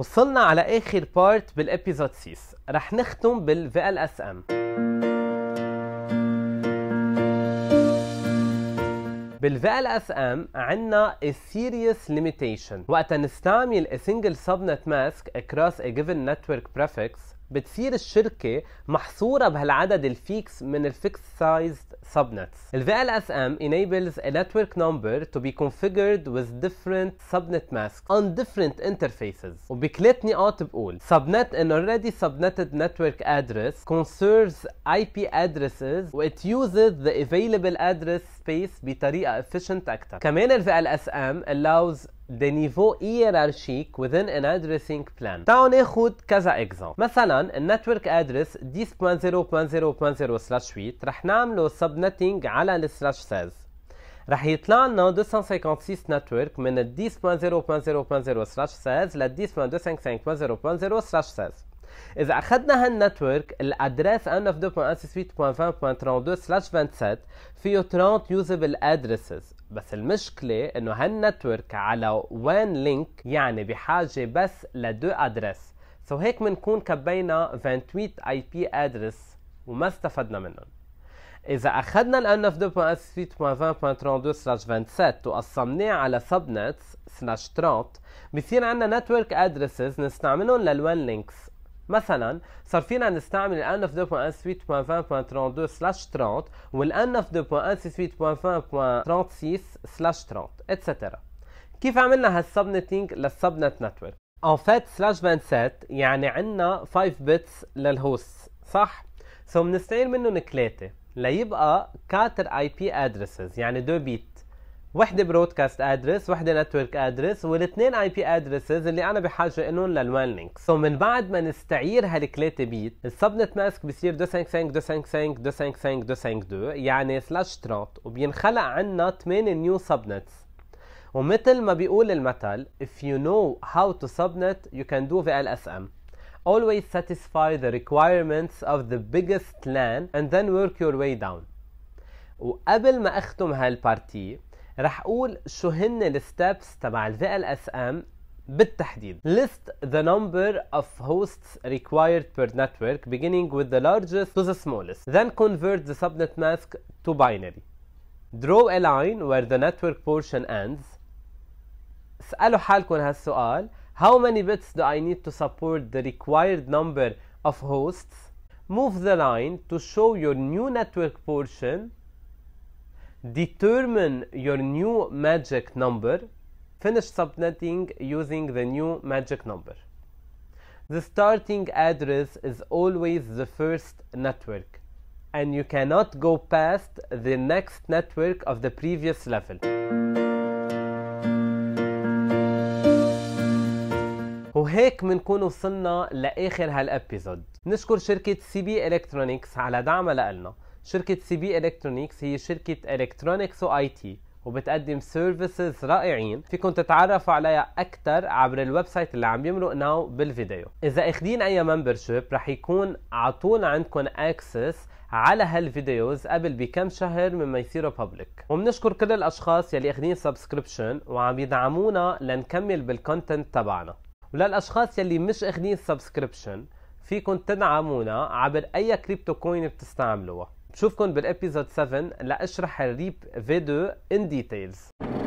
وصلنا على اخر بارت بالابيزود 6 رح نختم بالفي ال اس ام بالفي ال اس ام عندنا a serious limitation وقت نستعمل a single subnet mask across a given network prefix بتصير الشركة محصورة بهالعدد الفيكس من الفيكس سايز subnets. VLSM enables a network number to be configured with different subnet masks on different interfaces وبكلات نقاط بقول subnet an already subnetted network address conserves IP addresses it uses the available address سبيس بطريقه efficient اكثر كمان ال الاس ام allows the niveau hierarchique within an addressing plan تعالوا ناخذ كذا اكزامبل مثلا النتورك ادرس 10.0.0.0/8 رح نعمله سبنتنج على السلاش سيلز رح يطلع لنا 256 نتورك من ال 10.0.0.0/16 لل 10.255.0.0/16 اذا اخذنا هالنتورك الادريس ان 27 فيه 30 يوزبل ادريسز بس المشكله انه هالنتورك على وين لينك يعني بحاجه بس لدو ادريس سو هيك بنكون كبينا 28 اي بي ادريس وما استفدنا منهم إذا أخذنا الـ اوف 27 وقسمناه على subnets subnets/30 بصير عندنا network addresses نستعملهم للوين لينكس مثلا صار فينا نستعمل ال n of 30 وال n of 2.168.36/30 اتسترا كيف عملنا هالسبنتينج للسبنت نتورك؟ ان فات سلاش 27 يعني عندنا 5 بتس للهوست صح؟ سو so بنستعين منهم ثلاثة ليبقى 4 اي بي ادريسز يعني 2 بيت وحده برودكاست ادرس وحده نتورك ادرس والاثنين اي بي ادرسز اللي انا بحاجه انهم للوان لينك سو so من بعد ما نستعير هالكليته بيت السبنت ماسك بصير دو سانك سانك دو سانك سانك دو سانك سانك دو سانك دو يعني سلاش ترات وبينخلق عنا 8 نيو سبنتس ومثل ما بيقول المثل if you know how to subnet you can do VLSM always satisfy the requirements of the biggest LAN and then work your way down وقبل ما اختم هالبارتي رح اقول شو هن الستبس تبع ال VLSM ام بالتحديد list the number of hosts required per network beginning with the largest to the smallest then convert the subnet mask to binary draw a line where the network portion ends اسألوا حالكم هالسؤال how many bits do I need to support the required number of hosts move the line to show your new network portion determine your new magic number finish subnetting using the new magic number the starting address is always the first network and you cannot go past the next network of the previous level وهيك بنكون وصلنا لاخر هالابيزود نشكر شركة سي بي الكترونيكس على دعمها لنا شركة سي بي الكترونيكس هي شركة الكترونيكس واي تي وبتقدم سيرفيسز رائعين فيكم تتعرفوا عليها اكثر عبر الويب سايت اللي عم يمرق ناو بالفيديو اذا اخدين اي ممبرشيب رح يكون عطونا عندكم اكسس على هالفيديوز قبل بكم شهر مما يصيروا بابليك وبنشكر كل الاشخاص يلي اخدين سبسكريبشن وعم يدعمونا لنكمل بالكونتنت تبعنا وللاشخاص يلي مش اخدين سبسكريبشن فيكم تدعمونا عبر اي كريبتو كوين بتستعملوها بشوفكن بالابيزود 7 لاشرح الريب في 2 ان ديتيلز